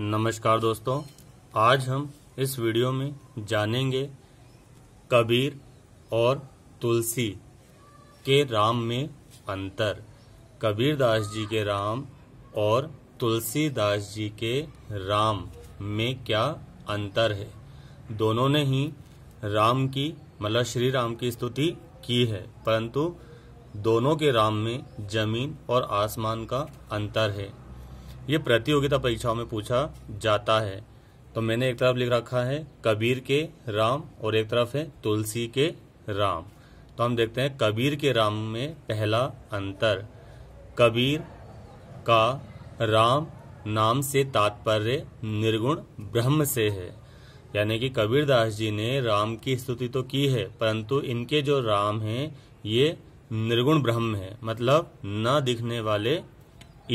नमस्कार दोस्तों आज हम इस वीडियो में जानेंगे कबीर और तुलसी के राम में अंतर कबीर दास जी के राम और तुलसीदास जी के राम में क्या अंतर है दोनों ने ही राम की मतलब श्री राम की स्तुति की है परंतु दोनों के राम में जमीन और आसमान का अंतर है ये प्रतियोगिता परीक्षाओं में पूछा जाता है तो मैंने एक तरफ लिख रखा है कबीर के राम और एक तरफ है तुलसी के राम तो हम देखते हैं कबीर के राम में पहला अंतर कबीर का राम नाम से तात्पर्य निर्गुण ब्रह्म से है यानी कि कबीर दास जी ने राम की स्तुति तो की है परंतु इनके जो राम हैं ये निर्गुण ब्रह्म है मतलब न दिखने वाले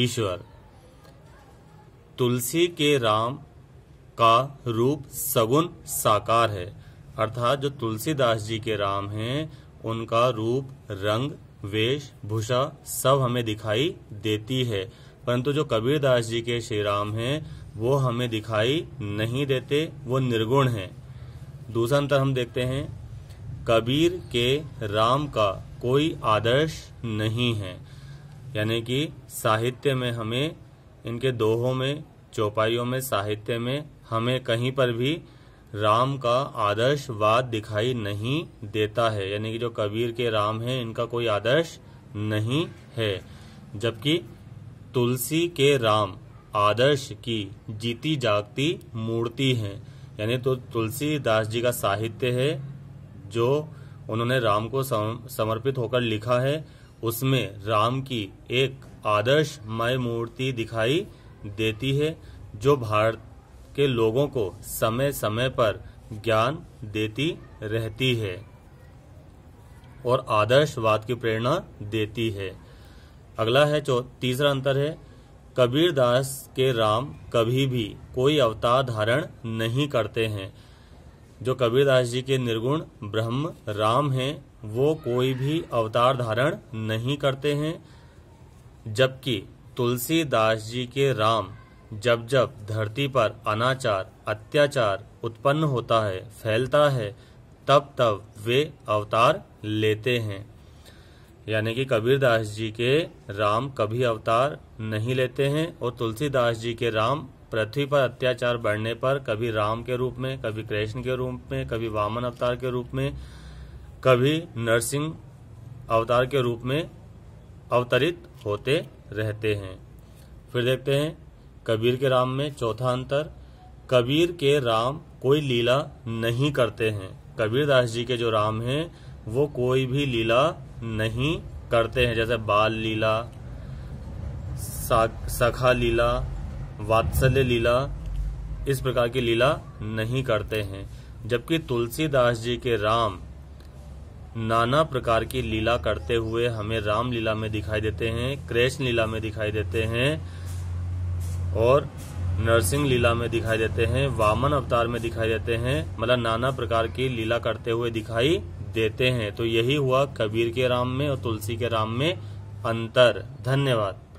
ईश्वर तुलसी के राम का रूप सगुण साकार है अर्थात जो तुलसीदास जी के राम हैं उनका रूप रंग वेश भूषा सब हमें दिखाई देती है परंतु जो कबीरदास जी के श्री राम हैं वो हमें दिखाई नहीं देते वो निर्गुण हैं दूसरा अंतर हम देखते हैं कबीर के राम का कोई आदर्श नहीं है यानी कि साहित्य में हमें इनके दोहों में चौपाइयों में साहित्य में हमें कहीं पर भी राम का आदर्शवाद दिखाई नहीं देता है यानी कि जो कबीर के राम हैं इनका कोई आदर्श नहीं है जबकि तुलसी के राम आदर्श की जीती जागती मूर्ति हैं यानी तो तुलसीदास जी का साहित्य है जो उन्होंने राम को समर्पित होकर लिखा है उसमें राम की एक आदर्श मय मूर्ति दिखाई देती है जो भारत के लोगों को समय समय पर ज्ञान देती रहती है और आदर्शवाद की प्रेरणा देती है अगला है जो तीसरा अंतर है कबीर दास के राम कभी भी कोई अवतार धारण नहीं करते हैं जो कबीर दास जी के निर्गुण ब्रह्म राम हैं वो कोई भी अवतार धारण नहीं करते हैं जबकि तुलसीदास जी के राम जब जब धरती पर अनाचार अत्याचार उत्पन्न होता है फैलता है तब तब वे अवतार लेते हैं यानी कि कबीरदास जी के राम कभी अवतार नहीं लेते हैं और तुलसीदास जी के राम पृथ्वी पर अत्याचार बढ़ने पर कभी राम के रूप में कभी कृष्ण के रूप में कभी वामन अवतार के रूप में कभी नरसिंह अवतार के रूप में अवतरित होते रहते हैं फिर देखते हैं कबीर के राम में चौथा अंतर कबीर के राम कोई लीला नहीं करते हैं कबीर दास जी के जो राम हैं वो कोई भी लीला नहीं करते हैं जैसे बाल लीला सखा लीला वात्सल्य लीला इस प्रकार की लीला नहीं करते हैं जबकि तुलसीदास जी के राम नाना प्रकार की लीला करते हुए हमें राम लीला में दिखाई देते हैं कृष्ण लीला में दिखाई देते हैं और नरसिंह लीला में दिखाई देते हैं वामन अवतार में दिखाई देते हैं मतलब नाना प्रकार की लीला करते हुए दिखाई देते हैं तो यही हुआ कबीर के राम में और तुलसी के राम में अंतर धन्यवाद